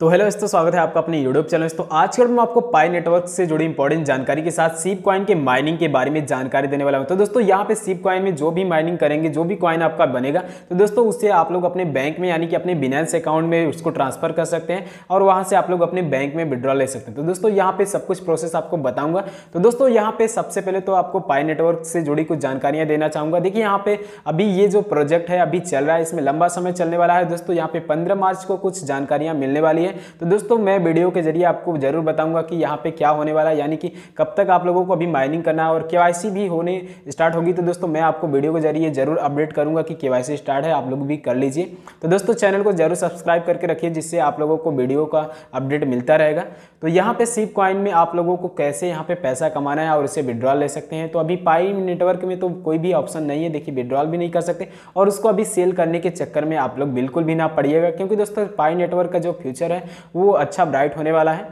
तो हेलो दोस्तों स्वागत है आपका अपने यूट्यूब चैनल तो आज के मैं आपको पाई नेटवर्क से जुड़ी इंपॉर्टेंट जानकारी के साथ सीप कॉइन के माइनिंग के बारे में जानकारी देने वाला हूं तो दोस्तों यहाँ पे सीप कॉइन में जो भी माइनिंग करेंगे जो भी कॉइन आपका बनेगा तो दोस्तों उससे आप लोग अपने बैंक में यानी कि अपने बिनेंस अकाउंट में उसको ट्रांसफर कर सकते हैं और वहाँ से आप लोग अपने बैंक में विड्रॉ ले सकते हैं तो दोस्तों यहाँ पे सब कुछ प्रोसेस आपको बताऊंगा तो दोस्तों यहाँ पे सबसे पहले तो आपको पाई नेटवर्क से जुड़ी कुछ जानकारियाँ देना चाहूंगा देखिए यहाँ पे अभी ये जो प्रोजेक्ट है अभी चल रहा है इसमें लंबा समय चलने वाला है दोस्तों यहाँ पे पंद्रह मार्च को कुछ जानकारियाँ मिलने वाली है तो दोस्तों मैं वीडियो के जरिए आपको जरूर बताऊंगा कि यहाँ पे क्या होने वाला है यानी कि कब तक आप लोगों को अभी माइनिंग करना है और के भी होने स्टार्ट होगी तो दोस्तों मैं आपको वीडियो के जरिए जरूर अपडेट करूंगा कि के स्टार्ट है आप लोग भी कर लीजिए तो दोस्तों चैनल को जरूर सब्सक्राइब करके रखिए जिससे आप लोगों को वीडियो का अपडेट मिलता रहेगा तो यहाँ पे सीप क्वाइन में आप लोगों को कैसे यहाँ पे पैसा कमाना है और इसे विड्रॉल ले सकते हैं तो अभी पाई नेटवर्क में तो कोई भी ऑप्शन नहीं है देखिए विड्रॉल भी नहीं कर सकते और उसको अभी सेल करने के चक्कर में आप लोग बिल्कुल भी ना पड़िएगा क्योंकि दोस्तों पाई नेटवर्क का जो फ्यूचर है वो अच्छा ब्राइट होने वाला है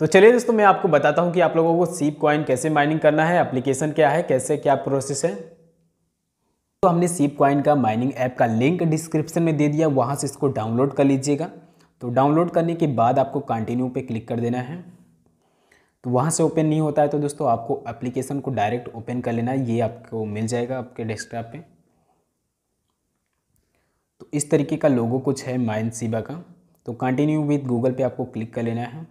तो चलिए दोस्तों मैं आपको बताता हूँ कि आप लोगों को सीप कॉइन कैसे माइनिंग करना है एप्लीकेशन क्या है कैसे क्या प्रोसेस है तो हमने सीप कॉइन का माइनिंग ऐप का लिंक डिस्क्रिप्शन में दे दिया वहाँ से इसको डाउनलोड कर लीजिएगा तो डाउनलोड करने के बाद आपको कंटिन्यू पे क्लिक कर देना है तो वहाँ से ओपन नहीं होता है तो दोस्तों आपको एप्लीकेशन को डायरेक्ट ओपन कर लेना है ये आपको मिल जाएगा आपके डेस्कटॉप पे तो इस तरीके का लोगो कुछ है माइन सीबा का तो कंटिन्यू विथ गूगल पे आपको क्लिक कर लेना है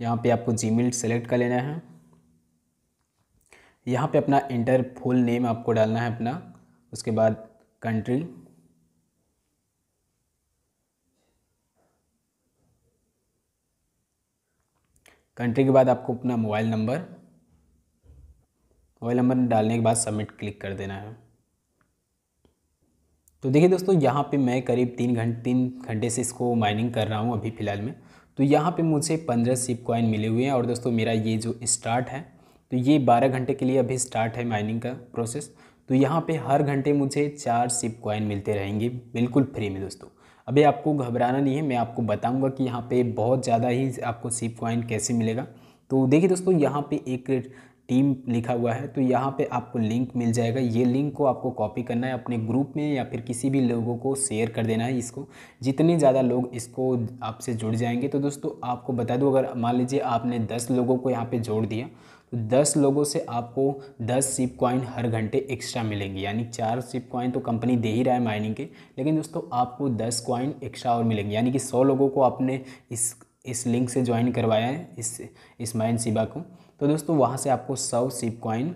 यहाँ पे आपको जी सेलेक्ट कर लेना है यहाँ पे अपना इंटर फुल नेम आपको डालना है अपना उसके बाद कंट्री कंट्री के बाद आपको अपना मोबाइल नंबर मोबाइल नंबर डालने के बाद सबमिट क्लिक कर देना है तो देखिए दोस्तों यहाँ पे मैं करीब तीन घंटे तीन घंटे से इसको माइनिंग कर रहा हूँ अभी फ़िलहाल में तो यहाँ पे मुझे पंद्रह सिप कॉइन मिले हुए हैं और दोस्तों मेरा ये जो स्टार्ट है तो ये बारह घंटे के लिए अभी स्टार्ट है माइनिंग का प्रोसेस तो यहाँ पे हर घंटे मुझे चार सिप कॉइन मिलते रहेंगे बिल्कुल फ्री में दोस्तों अभी आपको घबराना नहीं है मैं आपको बताऊँगा कि यहाँ पर बहुत ज़्यादा ही आपको सिप कॉइन कैसे मिलेगा तो देखिए दोस्तों यहाँ पर एक टीम लिखा हुआ है तो यहाँ पे आपको लिंक मिल जाएगा ये लिंक को आपको कॉपी करना है अपने ग्रुप में या फिर किसी भी लोगों को शेयर कर देना है इसको जितने ज़्यादा लोग इसको आपसे जुड़ जाएंगे तो दोस्तों आपको बता दूँ अगर मान लीजिए आपने दस लोगों को यहाँ पर जोड़ दिया तो दस लोगों से आपको दस सिप कॉइन हर घंटे एक्स्ट्रा मिलेंगी यानी चार सिप कॉइन तो कंपनी दे ही रहा है माइनिंग के लेकिन दोस्तों आपको दस कॉइन एक्स्ट्रा और मिलेंगे यानी कि सौ लोगों को आपने इस इस लिंक से ज्वाइन करवाया है इस माइन शिबा को तो दोस्तों वहाँ से आपको सौ सिप कॉइन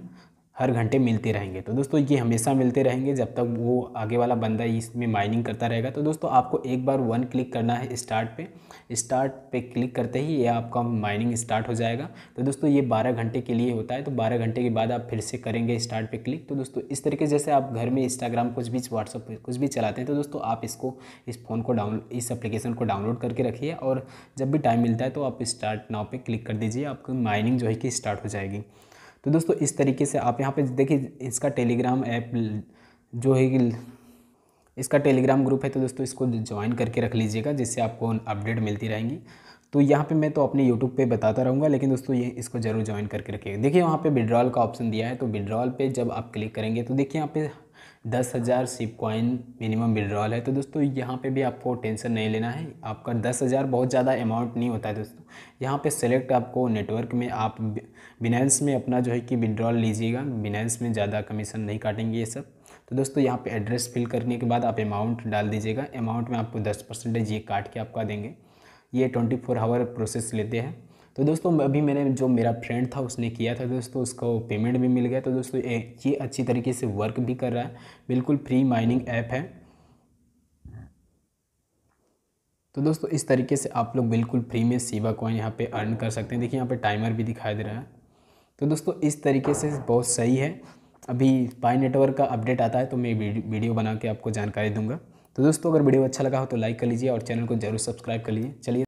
हर घंटे मिलते रहेंगे तो दोस्तों ये हमेशा मिलते रहेंगे जब तक वो आगे वाला बंदा इसमें माइनिंग करता रहेगा तो दोस्तों आपको एक बार वन क्लिक करना है स्टार्ट पे स्टार्ट पे क्लिक करते ही ये आपका माइनिंग स्टार्ट हो जाएगा तो दोस्तों ये बारह घंटे के लिए होता है तो बारह घंटे के बाद आप फिर से करेंगे स्टार्ट पे क्लिक तो दोस्तों इस तरीके जैसे आप घर में इंस्टाग्राम कुछ भी व्हाट्सअप कुछ भी चलाते हैं तो दोस्तों आप इसको इस फ़ोन को डाउन इस अप्लीकेशन को डाउनलोड करके रखिए और जब भी टाइम मिलता है तो आप स्टार्ट नाव पर क्लिक कर दीजिए आपकी माइनिंग जो है कि स्टार्ट हो जाएगी तो दोस्तों इस तरीके से आप यहाँ पे देखिए इसका टेलीग्राम ऐप जो है कि इसका टेलीग्राम ग्रुप है तो दोस्तों इसको ज्वाइन करके रख लीजिएगा जिससे आपको अपडेट मिलती रहेंगी तो यहाँ पे मैं तो अपने यूट्यूब पे बताता रहूँगा लेकिन दोस्तों ये इसको ज़रूर ज्वाइन करके रखिएगा देखिए वहाँ पे विड्रॉल का ऑप्शन दिया है तो विड्रॉल पे जब आप क्लिक करेंगे तो देखिए यहाँ पे दस हज़ार सिप कॉइन मिनिमम विड्रॉल है तो दोस्तों यहाँ पे भी आपको टेंशन नहीं लेना है आपका दस हज़ार बहुत ज़्यादा अमाउंट नहीं होता है दोस्तों यहाँ पे सेलेक्ट आपको नेटवर्क में आप बिनेंस में अपना जो है कि विड्रॉल लीजिएगा बिनेंस में ज़्यादा कमीशन नहीं काटेंगे ये सब तो दोस्तों यहाँ पे एड्रेस फिल करने के बाद आप अमाउंट डाल दीजिएगा अमाउंट में आपको दस परसेंटेज ये काट के आपका देंगे ये ट्वेंटी फोर आवर प्रोसेस लेते हैं तो दोस्तों अभी मैंने जो मेरा फ्रेंड था उसने किया था दोस्तों उसको पेमेंट भी मिल गया तो दोस्तों ये अच्छी तरीके से वर्क भी कर रहा है बिल्कुल फ्री माइनिंग ऐप है तो दोस्तों इस तरीके से आप लोग बिल्कुल फ्री में सीवा कॉइन यहाँ पे अर्न कर सकते हैं देखिए यहाँ पे टाइमर भी दिखाई दे रहा है तो दोस्तों इस तरीके से बहुत सही है अभी पाई नेटवर्क का अपडेट आता है तो मैं वीडियो बना के आपको जानकारी दूंगा तो दोस्तों अगर वीडियो अच्छा लगा हो तो लाइक कर लीजिए और चैनल को जरूर सब्सक्राइब कर लीजिए चलिए